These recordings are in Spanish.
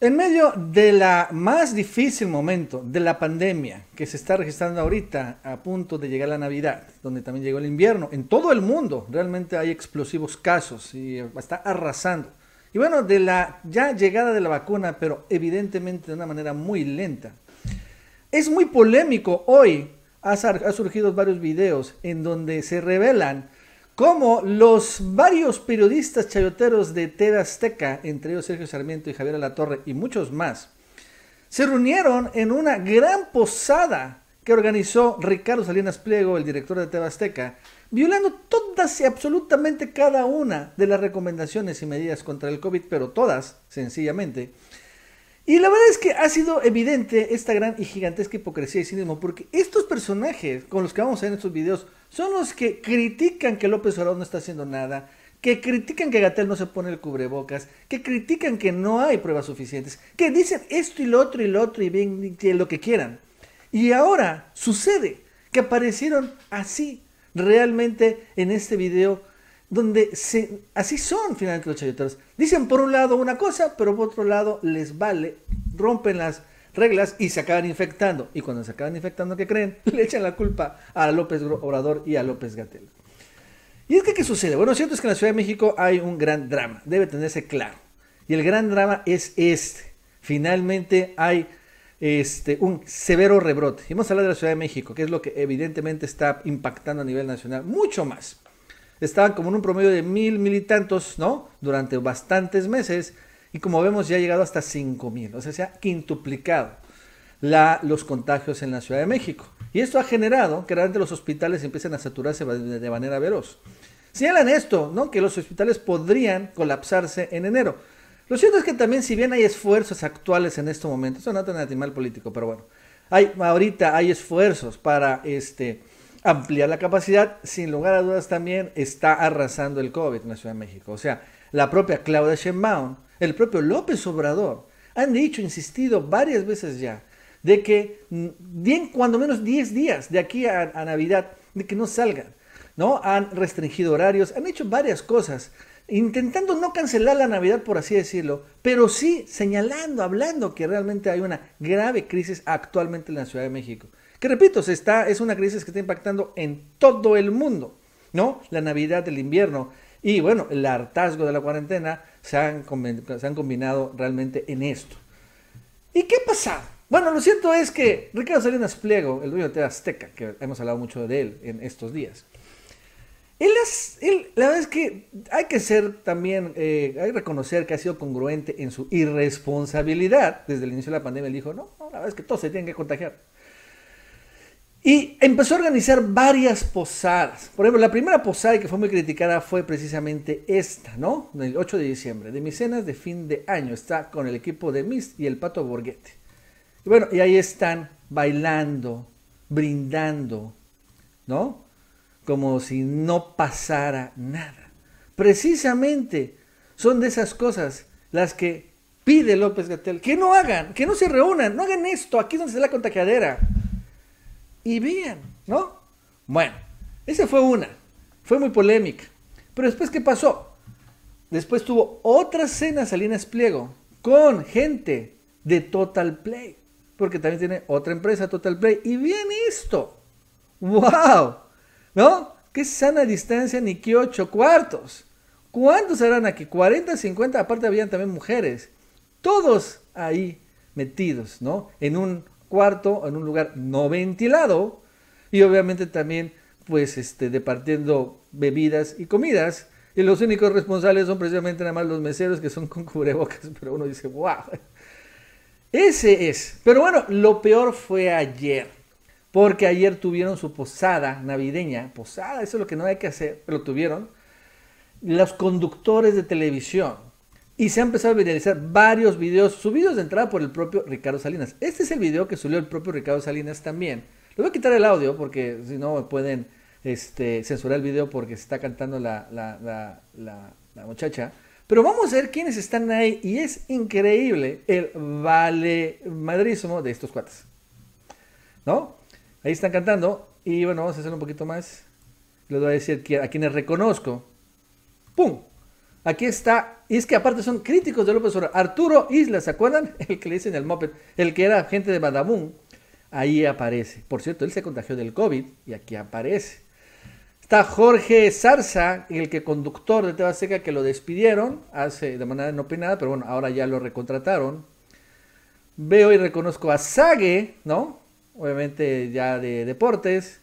En medio de la más difícil momento de la pandemia que se está registrando ahorita, a punto de llegar la Navidad, donde también llegó el invierno, en todo el mundo realmente hay explosivos casos y está arrasando. Y bueno, de la ya llegada de la vacuna, pero evidentemente de una manera muy lenta. Es muy polémico hoy, ha surgido varios videos en donde se revelan como los varios periodistas chayoteros de TV Azteca, entre ellos Sergio Sarmiento y Javier Alatorre y muchos más, se reunieron en una gran posada que organizó Ricardo Salinas Pliego, el director de TV Azteca, violando todas y absolutamente cada una de las recomendaciones y medidas contra el COVID, pero todas, sencillamente, y la verdad es que ha sido evidente esta gran y gigantesca hipocresía y cinismo, porque estos personajes con los que vamos a ver en estos videos son los que critican que López Obrador no está haciendo nada, que critican que Gatel no se pone el cubrebocas, que critican que no hay pruebas suficientes, que dicen esto y lo otro y lo otro y bien lo que quieran. Y ahora sucede que aparecieron así realmente en este video donde así son finalmente los chayoteros. Dicen por un lado una cosa, pero por otro lado les vale rompen las reglas y se acaban infectando. Y cuando se acaban infectando, ¿qué creen? Le echan la culpa a López Obrador y a López Gatel. ¿Y es que qué sucede? Bueno, lo cierto es que en la Ciudad de México hay un gran drama, debe tenerse claro. Y el gran drama es este. Finalmente hay este, un severo rebrote. Y vamos a de la Ciudad de México, que es lo que evidentemente está impactando a nivel nacional mucho más. Estaban como en un promedio de mil, militantes ¿no? Durante bastantes meses. Y como vemos, ya ha llegado hasta mil. o sea, se ha quintuplicado la, los contagios en la Ciudad de México. Y esto ha generado que realmente los hospitales empiecen a saturarse de manera veloz. Señalan esto, ¿no? Que los hospitales podrían colapsarse en enero. Lo cierto es que también, si bien hay esfuerzos actuales en este momento, eso no es tan animal político, pero bueno, hay, ahorita hay esfuerzos para este, ampliar la capacidad. Sin lugar a dudas, también está arrasando el COVID en la Ciudad de México. O sea, la propia Claudia Sheinbaum el propio López Obrador, han dicho, insistido varias veces ya, de que mm, bien, cuando menos 10 días de aquí a, Navidad, de que no salgan, ¿no? Han restringido horarios, han hecho varias cosas, intentando no cancelar la Navidad, por así decirlo, pero sí señalando, hablando que realmente hay una grave crisis actualmente en la Ciudad de México. Que repito, se es una crisis que está impactando en todo el mundo, ¿no? La Navidad del invierno, y bueno, el hartazgo de la cuarentena se han, se han combinado realmente en esto. ¿Y qué ha pasado? Bueno, lo cierto es que Ricardo Salinas Pliego, el dueño de Azteca, que hemos hablado mucho de él en estos días, él, es, él la verdad es que hay que ser también, eh, hay reconocer que ha sido congruente en su irresponsabilidad. Desde el inicio de la pandemia él dijo, no, no, la verdad es que todos se tienen que contagiar. Y empezó a organizar varias posadas. Por ejemplo, la primera posada que fue muy criticada fue precisamente esta, ¿no? El 8 de diciembre, de micenas de fin de año. Está con el equipo de Mist y el Pato Borghetti. Y bueno, y ahí están bailando, brindando, ¿no? Como si no pasara nada. Precisamente son de esas cosas las que pide López Gatel, que no hagan, que no se reúnan, no hagan esto, aquí es donde se da la contagiadera y bien, ¿no? Bueno, esa fue una, fue muy polémica. Pero después, ¿qué pasó? Después tuvo otra cena Salinas Pliego con gente de Total Play, porque también tiene otra empresa, Total Play, y bien esto, wow, ¿no? Qué sana distancia ni qué ocho cuartos. ¿Cuántos eran aquí? 40, 50, aparte habían también mujeres. Todos ahí metidos, ¿no? En un cuarto en un lugar no ventilado y obviamente también pues este, departiendo bebidas y comidas. Y los únicos responsables son precisamente nada más los meseros que son con cubrebocas, pero uno dice, wow. Ese es. Pero bueno, lo peor fue ayer, porque ayer tuvieron su posada navideña, posada, eso es lo que no hay que hacer, lo tuvieron los conductores de televisión, y se han empezado a viralizar varios videos subidos de entrada por el propio Ricardo Salinas. Este es el video que subió el propio Ricardo Salinas también. Le voy a quitar el audio porque si no pueden este, censurar el video porque se está cantando la, muchacha. Pero vamos a ver quiénes están ahí y es increíble el vale de estos cuates. ¿No? Ahí están cantando y bueno, vamos a hacer un poquito más. Les voy a decir a quienes reconozco. ¡Pum! Aquí está, y es que aparte son críticos de López Obrador. Arturo Isla, ¿se acuerdan? El que le dicen el Moped, el que era gente de Badabun. Ahí aparece. Por cierto, él se contagió del COVID y aquí aparece. Está Jorge Zarza, el que conductor de Tebas Seca, que lo despidieron hace de manera no inopinada, pero bueno, ahora ya lo recontrataron. Veo y reconozco a Sage, ¿no? Obviamente ya de deportes.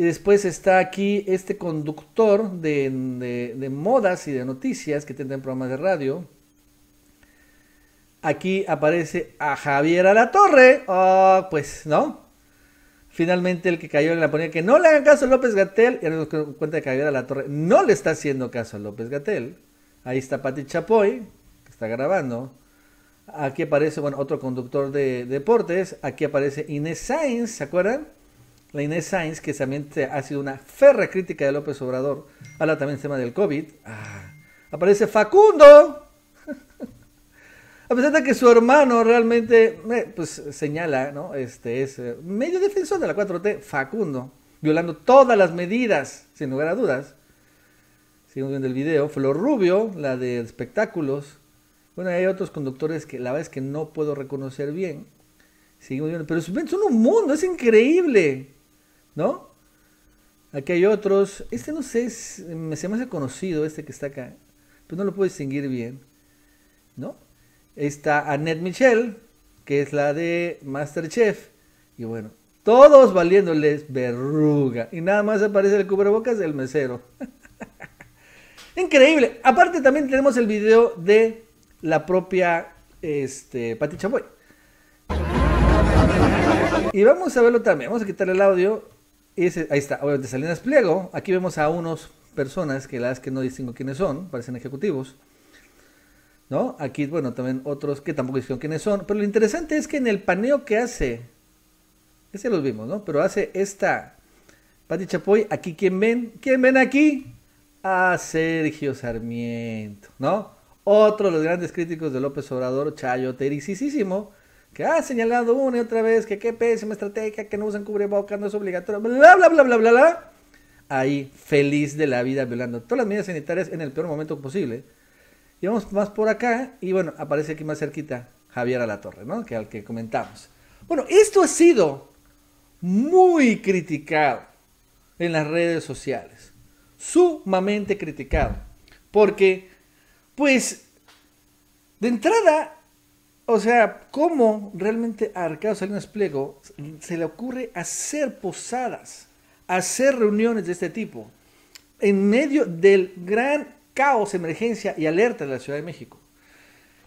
Y después está aquí este conductor de, modas y de noticias que tienen programas de radio. Aquí aparece a Javier Alatorre. Oh, pues, ¿no? Finalmente el que cayó en la ponía que no le hagan caso a López Gatel. Y nos cuenta de que Javier Alatorre no le está haciendo caso a López Gatel. Ahí está Pati Chapoy, que está grabando. Aquí aparece, bueno, otro conductor de deportes. Aquí aparece Inés Sainz, ¿se acuerdan? la Inés Sainz, que también ha sido una Ferra crítica de López Obrador, habla también del tema del COVID. Ah, aparece Facundo. A pesar de que su hermano realmente eh, pues, señala, ¿no? Este es eh, medio defensor de la 4T, Facundo, violando todas las medidas, sin lugar a dudas. Siguiendo viendo el video. Flor Rubio, la de espectáculos. Bueno, hay otros conductores que la verdad es que no puedo reconocer bien. Seguimos viendo. Pero son un mundo, es increíble. ¿no? Aquí hay otros. Este no sé, me, se me hace conocido, este que está acá. Pero no lo puedo distinguir bien, ¿no? Está Annette Michelle que es la de Masterchef. Y bueno, todos valiéndoles verruga. Y nada más aparece el cubrebocas del mesero. Increíble. Aparte también tenemos el video de la propia este, Pati Chapoy. Y vamos a verlo también. Vamos a quitar el audio. Ese, ahí está, obviamente Salinas Pliego. Aquí vemos a unos personas que las que no distingo quiénes son, parecen ejecutivos. ¿No? Aquí, bueno, también otros que tampoco distingo quiénes son. Pero lo interesante es que en el paneo que hace, ese los vimos, ¿no? Pero hace esta Pati Chapoy, aquí quién ven, quién ven aquí? A Sergio Sarmiento, ¿no? Otro de los grandes críticos de López Obrador, Tericisísimo, que ha señalado una y otra vez que qué pésima estrategia, que no usan cubrebocas, no es obligatorio, bla, bla, bla, bla, bla, bla. Ahí, feliz de la vida, violando todas las medidas sanitarias en el peor momento posible. Y vamos más por acá, y bueno, aparece aquí más cerquita Javier Alatorre, ¿no? Que al que comentamos. Bueno, esto ha sido muy criticado en las redes sociales. Sumamente criticado. Porque, pues, de entrada, o sea, ¿cómo realmente a Ricardo Salinas Pliego se le ocurre hacer posadas, hacer reuniones de este tipo, en medio del gran caos, emergencia y alerta de la Ciudad de México?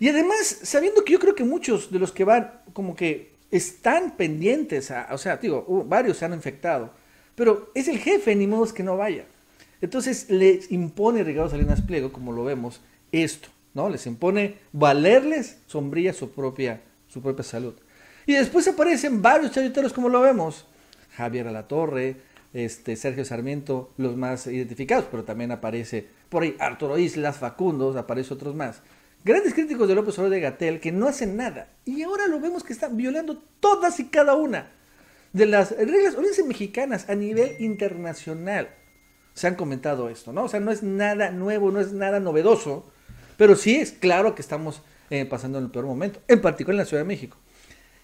Y además, sabiendo que yo creo que muchos de los que van, como que están pendientes, o sea, digo, uh, varios se han infectado, pero es el jefe, ni modo que no vaya. Entonces le impone Ricardo Salinas Pliego, como lo vemos, esto. ¿no? Les impone valerles sombría su propia, su propia salud. Y después aparecen varios chayoteros como lo vemos. Javier Alatorre, este, Sergio Sarmiento, los más identificados, pero también aparece por ahí Arturo Islas, Facundos, aparece otros más. Grandes críticos de López Obrador de Gatel que no hacen nada. Y ahora lo vemos que están violando todas y cada una de las reglas, olímpicas mexicanas a nivel internacional. Se han comentado esto, ¿no? O sea, no es nada nuevo, no es nada novedoso pero sí es claro que estamos eh, pasando en el peor momento, en particular en la Ciudad de México.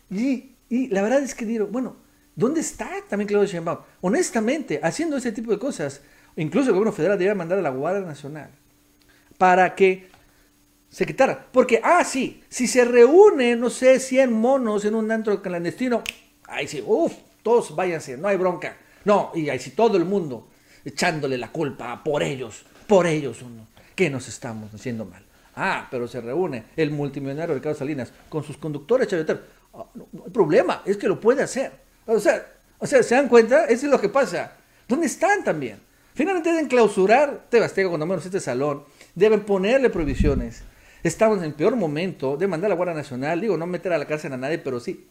Y, la verdad es que digo, bueno, ¿dónde está también Claudio Sheinbaum? Honestamente, haciendo ese tipo de cosas, incluso el gobierno federal debería mandar a la Guardia Nacional para que se quitara. Porque, ah, sí, si se reúnen, no sé, 100 monos en un antro clandestino, ahí sí, uff, todos váyanse, no hay bronca. No, y ahí sí todo el mundo echándole la culpa por ellos, por ellos uno qué nos estamos haciendo mal? Ah, pero se reúne el multimillonario Ricardo Salinas con sus conductores chaveteros. El ah, problema, es que lo puede hacer. O sea, o sea, ¿se dan cuenta? Eso es lo que pasa. ¿Dónde están también? Finalmente deben clausurar Tebastega cuando menos este salón. Deben ponerle prohibiciones. Estamos en el peor momento de mandar a la Guardia Nacional. Digo, no meter a la cárcel a nadie, pero sí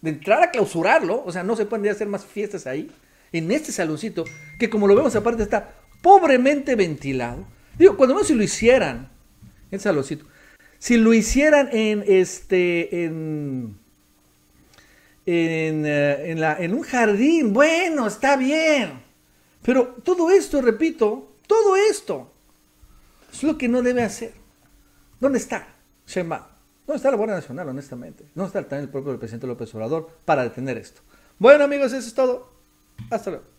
de entrar a clausurarlo. O sea, no se pueden hacer más fiestas ahí, en este saloncito, que como lo vemos aparte está pobremente ventilado Digo, cuando menos si lo hicieran, en salocito, si lo hicieran en este, eh, en, la, en un jardín, bueno, está bien. Pero todo esto, repito, todo esto es lo que no debe hacer. ¿Dónde está Sheinbaum? ¿Dónde está la Guardia Nacional, honestamente? ¿Dónde está también el propio presidente López Obrador para detener esto? Bueno, amigos, eso es todo. Hasta luego.